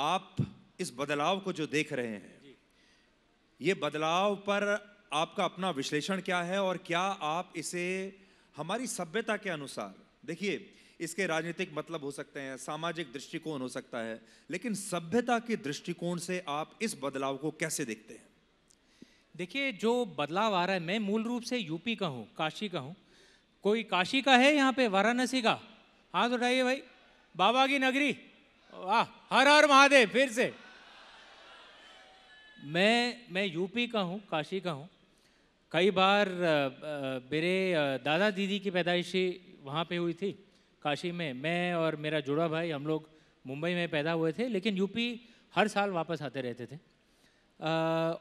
आप इस बदलाव को जो देख रहे हैं ये बदलाव पर आपका अपना विश्लेषण क्या है और क्या आप इसे हमारी सभ्यता के अनुसार देखिए इसके राजनीतिक मतलब हो सकते हैं सामाजिक दृष्टिकोण हो सकता है लेकिन सभ्यता के दृष्टिकोण से आप इस बदलाव को कैसे देखते हैं देखिए जो बदलाव आ रहा है मैं मूल रूप से यूपी का हूँ काशी का हूँ कोई काशी का है यहाँ पे वाराणसी का हाथ उठाइए तो भाई बाबा की नगरी वाह हर हर महादेव फिर से मैं मैं यूपी का हूँ काशी का हूँ कई बार मेरे दादा दीदी की पैदाइशी वहाँ पे हुई थी काशी में मैं और मेरा जुड़ा भाई हम लोग मुंबई में पैदा हुए थे लेकिन यूपी हर साल वापस आते रहते थे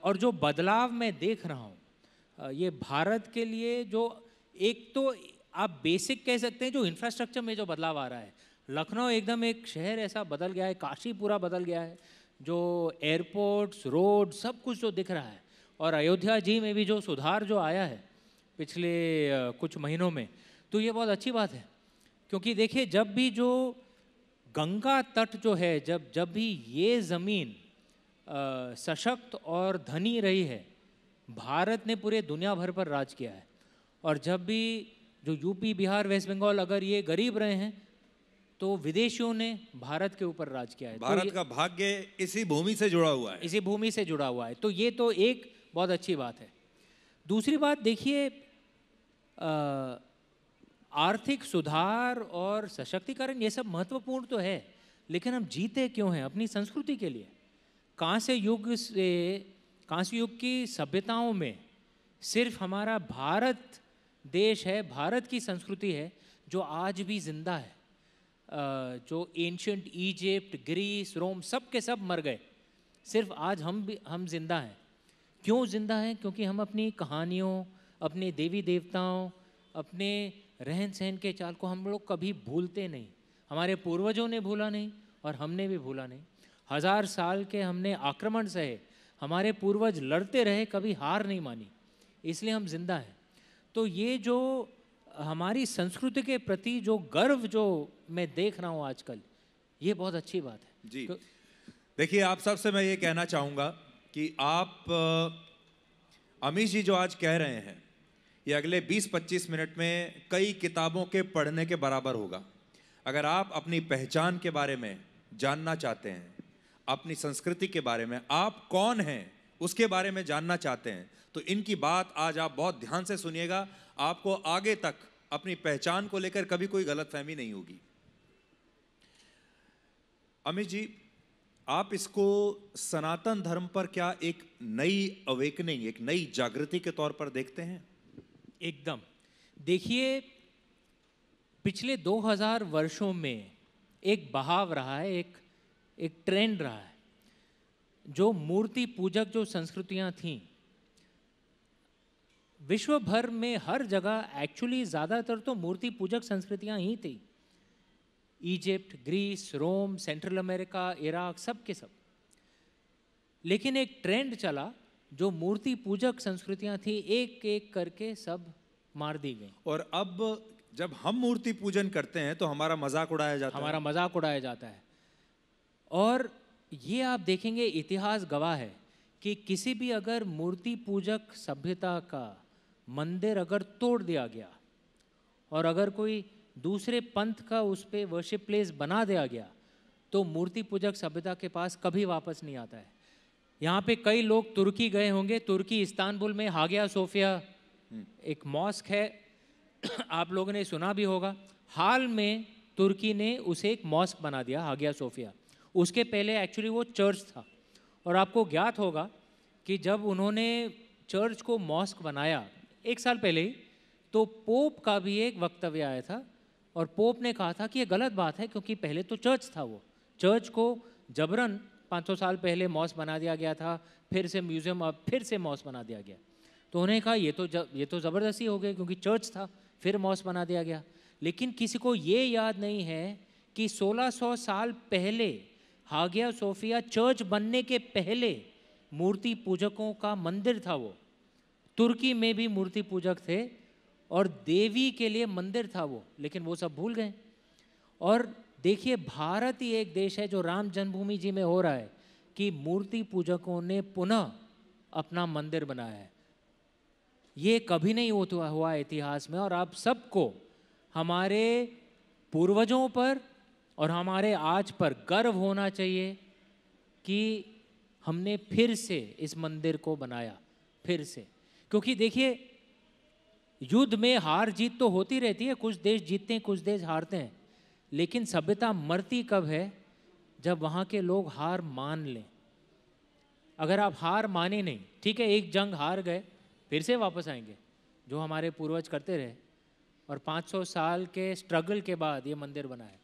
और जो बदलाव मैं देख रहा हूँ ये भारत के लिए जो एक तो आप बेसिक कह सकते हैं जो इंफ्रास्ट्रक्चर में जो बदलाव आ रहा है लखनऊ एकदम एक शहर ऐसा बदल गया है काशी पूरा बदल गया है जो एयरपोर्ट्स रोड सब कुछ जो दिख रहा है और अयोध्या जी में भी जो सुधार जो आया है पिछले कुछ महीनों में तो ये बहुत अच्छी बात है क्योंकि देखिए जब भी जो गंगा तट जो है जब जब भी ये ज़मीन सशक्त और धनी रही है भारत ने पूरे दुनिया भर पर राज किया है और जब भी जो यूपी बिहार वेस्ट बंगाल अगर ये गरीब रहे हैं तो विदेशियों ने भारत के ऊपर राज किया है तो भारत तो का भाग्य इसी भूमि से जुड़ा हुआ है इसी भूमि से जुड़ा हुआ है तो ये तो एक बहुत अच्छी बात है दूसरी बात देखिए आर्थिक सुधार और सशक्तिकरण ये सब महत्वपूर्ण तो है लेकिन हम जीते क्यों हैं अपनी संस्कृति के लिए कांस्य युग से कांस्य युग की सभ्यताओं में सिर्फ हमारा भारत देश है भारत की संस्कृति है जो आज भी जिंदा है जो एंशंट इजिप्ट ग्रीस रोम सब के सब मर गए सिर्फ आज हम भी हम जिंदा हैं क्यों जिंदा हैं क्योंकि हम अपनी कहानियों अपने देवी देवताओं अपने रहन सहन के चाल को हम लोग कभी भूलते नहीं हमारे पूर्वजों ने भूला नहीं और हमने भी भूला नहीं हज़ार साल के हमने आक्रमण सहे हमारे पूर्वज लड़ते रहे कभी हार नहीं मानी इसलिए हम जिंदा हैं तो ये जो हमारी संस्कृति के प्रति जो गर्व जो मैं देख रहा हूँ आजकल ये बहुत अच्छी बात है जी तो देखिए आप सबसे मैं ये कहना चाहूँगा कि आप अमीश जी जो आज कह रहे हैं ये अगले 20-25 मिनट में कई किताबों के पढ़ने के बराबर होगा अगर आप अपनी पहचान के बारे में जानना चाहते हैं अपनी संस्कृति के बारे में आप कौन हैं उसके बारे में जानना चाहते हैं तो इनकी बात आज आप बहुत ध्यान से सुनिएगा आपको आगे तक अपनी पहचान को लेकर कभी कोई गलत फहमी नहीं होगी अमित जी आप इसको सनातन धर्म पर क्या एक नई अवेकनिंग एक नई जागृति के तौर पर देखते हैं एकदम देखिए पिछले 2000 वर्षों में एक बहाव रहा है एक एक ट्रेंड रहा है जो मूर्ति पूजक जो संस्कृतियां थीं विश्व भर में हर जगह एक्चुअली ज़्यादातर तो मूर्ति पूजक संस्कृतियाँ ही थी Egypt Greece Rome Central America Iraq सब के सब लेकिन एक ट्रेंड चला जो मूर्ति पूजक संस्कृतियाँ थी एक एक करके सब मार दी गई और अब जब हम मूर्ति पूजन करते हैं तो हमारा मजाक उड़ाया जाता हमारा है हमारा मजाक उड़ाया जाता है और ये आप देखेंगे इतिहास गवाह है कि किसी भी अगर मूर्ति पूजक सभ्यता का मंदिर अगर तोड़ दिया गया और अगर कोई दूसरे पंथ का उस पर वर्शिप प्लेस बना दिया गया तो मूर्ति पूजक सभ्यता के पास कभी वापस नहीं आता है यहाँ पे कई लोग तुर्की गए होंगे तुर्की इस्तानबुल में हागिया सोफिया हम्म। एक मॉस्क है आप लोगों ने सुना भी होगा हाल में तुर्की ने उसे एक मॉस्क बना दिया हागिया सोफिया उसके पहले एक्चुअली वो चर्च था और आपको ज्ञात होगा कि जब उन्होंने चर्च को मॉस्क बनाया एक साल पहले ही तो पोप का भी एक वक्तव्य आया था और पोप ने कहा था कि ये गलत बात है क्योंकि पहले तो चर्च था वो चर्च को जबरन 500 साल पहले मॉस बना दिया गया था फिर से म्यूजियम अब फिर से मॉस बना दिया गया तो उन्होंने कहा ये तो जब ये तो ज़बरदस्ती हो गई क्योंकि चर्च था फिर मॉस बना दिया गया लेकिन किसी को ये याद नहीं है कि 1600 साल पहले हागिया सोफिया चर्च बनने के पहले मूर्ति पूजकों का मंदिर था वो तुर्की में भी मूर्ति पूजक थे और देवी के लिए मंदिर था वो लेकिन वो सब भूल गए और देखिए भारत ही एक देश है जो राम जन्मभूमि जी में हो रहा है कि मूर्ति पूजकों ने पुनः अपना मंदिर बनाया है ये कभी नहीं हुआ हुआ इतिहास में और आप सबको हमारे पूर्वजों पर और हमारे आज पर गर्व होना चाहिए कि हमने फिर से इस मंदिर को बनाया फिर से क्योंकि देखिए युद्ध में हार जीत तो होती रहती है कुछ देश जीतते हैं कुछ देश हारते हैं लेकिन सभ्यता मरती कब है जब वहाँ के लोग हार मान लें अगर आप हार माने नहीं ठीक है एक जंग हार गए फिर से वापस आएंगे जो हमारे पूर्वज करते रहे और 500 साल के स्ट्रगल के बाद ये मंदिर बना है